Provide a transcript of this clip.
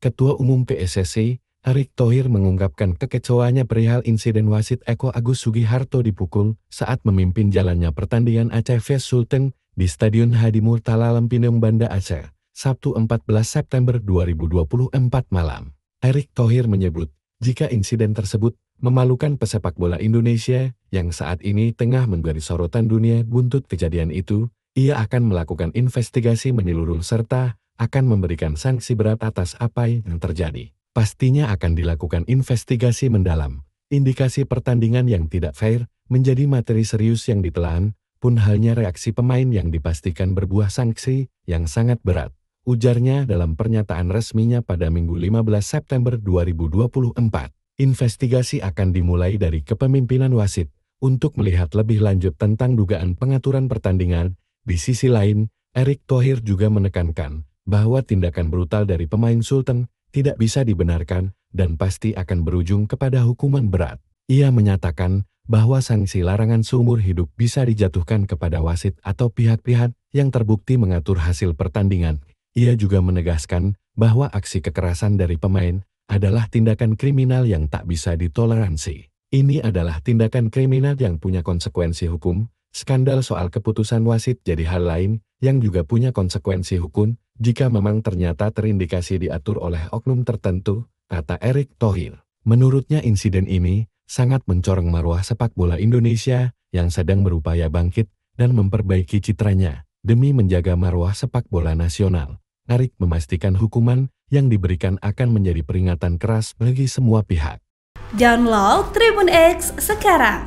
Ketua Umum PSSI, Erick Thohir mengungkapkan kekecewaannya perihal insiden wasit Eko Agus Sugiharto dipukul saat memimpin jalannya pertandingan Aceh vs Sultan di Stadion Hadi Murtala Lempinung Banda Aceh, Sabtu 14 September 2024 malam. Erick Thohir menyebut, jika insiden tersebut memalukan pesepak bola Indonesia yang saat ini tengah menjadi sorotan dunia buntut kejadian itu, ia akan melakukan investigasi menyeluruh serta akan memberikan sanksi berat atas apa yang terjadi. Pastinya akan dilakukan investigasi mendalam. Indikasi pertandingan yang tidak fair menjadi materi serius yang ditelan. pun halnya reaksi pemain yang dipastikan berbuah sanksi yang sangat berat. Ujarnya dalam pernyataan resminya pada Minggu 15 September 2024. Investigasi akan dimulai dari kepemimpinan wasit untuk melihat lebih lanjut tentang dugaan pengaturan pertandingan. Di sisi lain, Erick Thohir juga menekankan bahwa tindakan brutal dari pemain Sultan tidak bisa dibenarkan dan pasti akan berujung kepada hukuman berat. Ia menyatakan bahwa sanksi larangan seumur hidup bisa dijatuhkan kepada wasit atau pihak-pihak yang terbukti mengatur hasil pertandingan. Ia juga menegaskan bahwa aksi kekerasan dari pemain adalah tindakan kriminal yang tak bisa ditoleransi. Ini adalah tindakan kriminal yang punya konsekuensi hukum, Skandal soal keputusan wasit jadi hal lain, yang juga punya konsekuensi hukum, jika memang ternyata terindikasi diatur oleh oknum tertentu, kata Erik Thohir. Menurutnya insiden ini, sangat mencoreng marwah sepak bola Indonesia, yang sedang berupaya bangkit, dan memperbaiki citranya, demi menjaga marwah sepak bola nasional. Erik memastikan hukuman yang diberikan akan menjadi peringatan keras bagi semua pihak. Download Tribun X sekarang